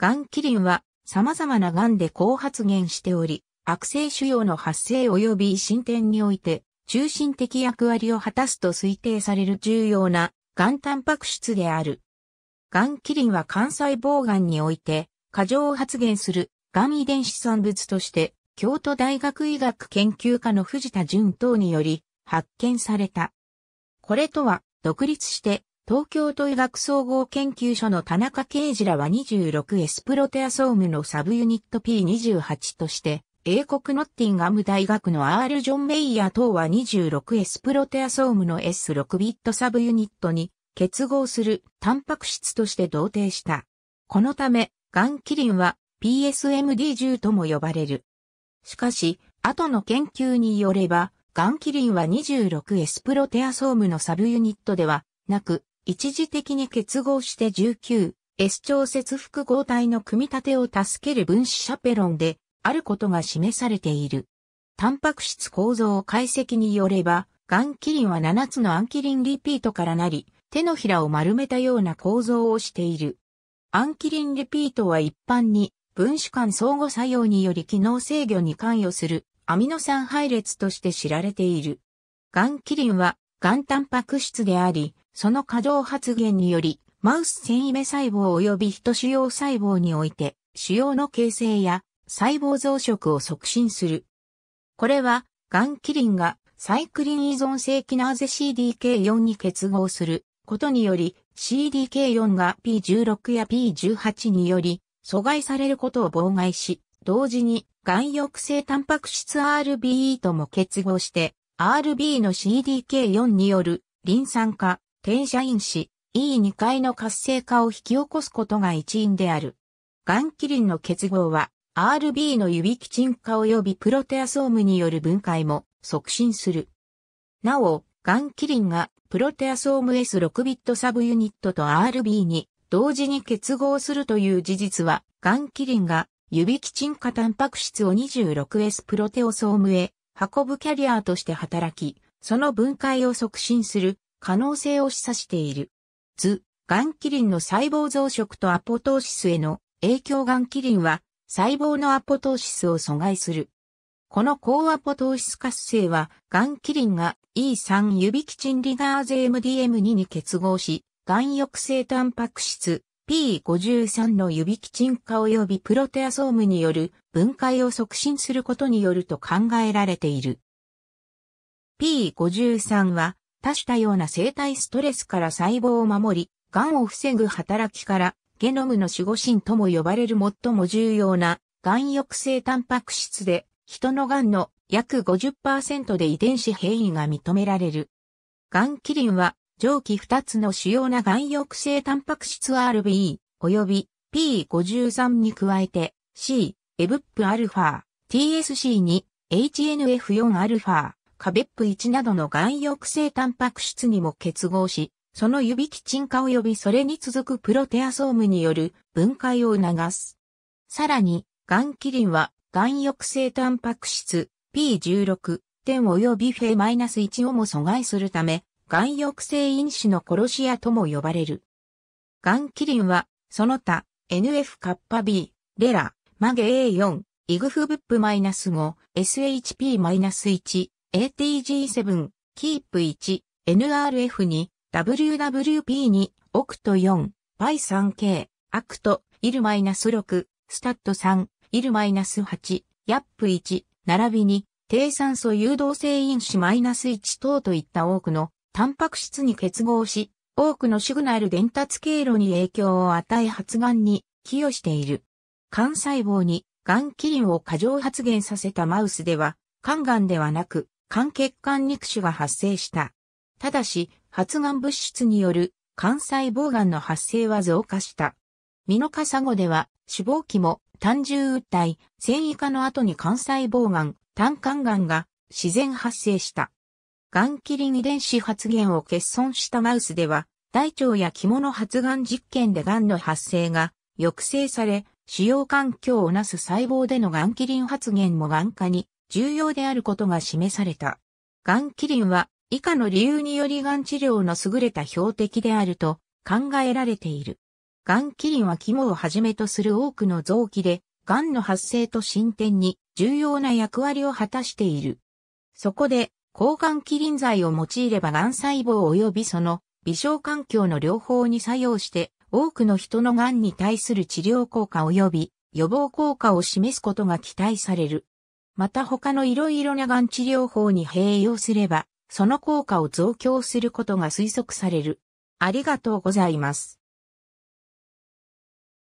ガンキリンは様々なガンで高発現しており、悪性腫瘍の発生及び進展において、中心的役割を果たすと推定される重要なガンタンパク質である。ガンキリンは肝細胞ンにおいて、過剰発現するガン遺伝子産物として、京都大学医学研究科の藤田淳等により発見された。これとは独立して東京都医学総合研究所の田中啓二らは 26S プロテアソームのサブユニット P28 として、英国ノッティンガム大学の R ジョン・メイヤー等は 26S プロテアソームの S6 ビットサブユニットに結合するタンパク質として同定した。このため、ガンキリンは PSMD10 とも呼ばれる。しかし、後の研究によれば、ガンキリンは 26S プロテアソームのサブユニットではなく、一時的に結合して 19S 調節複合体の組み立てを助ける分子シャペロンであることが示されている。タンパク質構造解析によれば、ガンキリンは7つのアンキリンリピートからなり、手のひらを丸めたような構造をしている。アンキリンリピートは一般に分子間相互作用により機能制御に関与するアミノ酸配列として知られている。ンキリンはンタンパク質であり、その過剰発現により、マウス繊維目細胞及び人ト腫瘍細胞において、腫瘍の形成や細胞増殖を促進する。これは、ガンキリンがサイクリン依存性キナーゼ CDK4 に結合することにより CDK4 が P16 や P18 により阻害されることを妨害し、同時にン抑制タンパク質 RBE とも結合して RB の CDK4 によるリン酸化転写因子 E2 階の活性化を引き起こすことが一因である。ガンキリンの結合は RB の指基沈化及びプロテアソームによる分解も促進する。なお、ガンキリンがプロテアソーム S6 ビットサブユニットと RB に同時に結合するという事実は、ガンキリンが指基沈化タンパク質を 26S プロテオソームへ運ぶキャリアーとして働き、その分解を促進する可能性を示唆している。図、ガンキリンの細胞増殖とアポトーシスへの影響ガンキリンは細胞のアポトーシスを阻害する。この高アポトーシス活性は、ガンキリンが E3 指キチンリガーゼ MDM2 に結合し、ガン抑制タンパク質 P53 の指キチン化及びプロテアソームによる分解を促進することによると考えられている。P53 は多種多様な生体ストレスから細胞を守り、癌を防ぐ働きから、ゲノムの守護神とも呼ばれる最も重要な、癌抑制タンパク質で、人の癌の約50%で遺伝子変異が認められる。癌キリンは、上記2つの主要な癌抑制タンパク質 RBE、よび P53 に加えて、C、エブップアルファ、TSC2、HNF4 アルファ、カベップ1などの含抑性タンパク質にも結合し、その指基沈化及びそれに続くプロテアソームによる分解を促す。さらに、ガンキリンは、含抑性タンパク質 P16 点及びフェ -1 をも阻害するため、含抑性因子の殺し屋とも呼ばれる。ガンキリンは、その他、NF カッパ B、レラ、マゲ A4、イグフブップ -5、SHP-1、ATG7、キープ1、NRF2、WWP2、オクト4、イ3 k アクト、イル -6、スタッド3、イル -8、ヤップ1、並びに、低酸素誘導性因子 -1 等といった多くのタンパク質に結合し、多くのシグナル伝達経路に影響を与え発がんに寄与している。肝細胞に、がんキリンを過剰発現させたマウスでは、肝がんではなく、肝血管肉腫が発生した。ただし、発がん物質による肝細胞がんの発生は増加した。ミノカサゴでは、脂肪器も単純訴体、繊維化の後に肝細胞がん、胆管がんが自然発生した。がんキリン遺伝子発現を欠損したマウスでは、大腸や肝の発がん実験でがんの発生が抑制され、使用環境をなす細胞でのがんキリン発現もがん化に重要であることが示された。ガンキリンは以下の理由によりガン治療の優れた標的であると考えられている。ガンキリンは肝をはじめとする多くの臓器で、ガンの発生と進展に重要な役割を果たしている。そこで、抗ガンキリン剤を用いればガン細胞及びその微小環境の両方に作用して、多くの人のガンに対する治療効果及び予防効果を示すことが期待される。また他の色々ながん治療法に併用すれば、その効果を増強することが推測される。ありがとうございます。